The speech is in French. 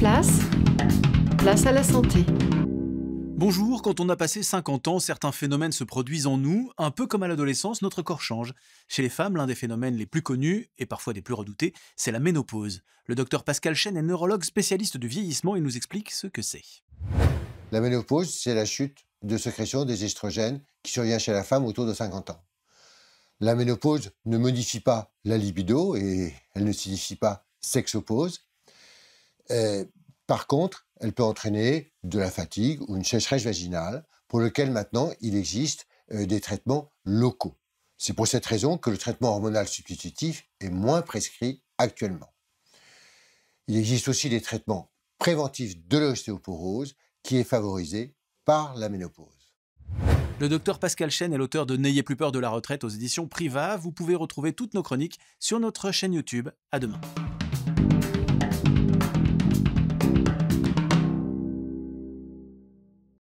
place, place à la santé. Bonjour, quand on a passé 50 ans, certains phénomènes se produisent en nous. Un peu comme à l'adolescence, notre corps change. Chez les femmes, l'un des phénomènes les plus connus, et parfois des plus redoutés, c'est la ménopause. Le docteur Pascal Chen est neurologue spécialiste du vieillissement et nous explique ce que c'est. La ménopause, c'est la chute de sécrétion des estrogènes qui survient chez la femme autour de 50 ans. La ménopause ne modifie pas la libido et elle ne signifie pas sexopause. Euh, par contre, elle peut entraîner de la fatigue ou une sécheresse vaginale, pour lequel maintenant il existe euh, des traitements locaux. C'est pour cette raison que le traitement hormonal substitutif est moins prescrit actuellement. Il existe aussi des traitements préventifs de l'ostéoporose qui est favorisé par la ménopause. Le docteur Pascal Chen est l'auteur de N'ayez plus peur de la retraite aux éditions Priva. Vous pouvez retrouver toutes nos chroniques sur notre chaîne YouTube. À demain.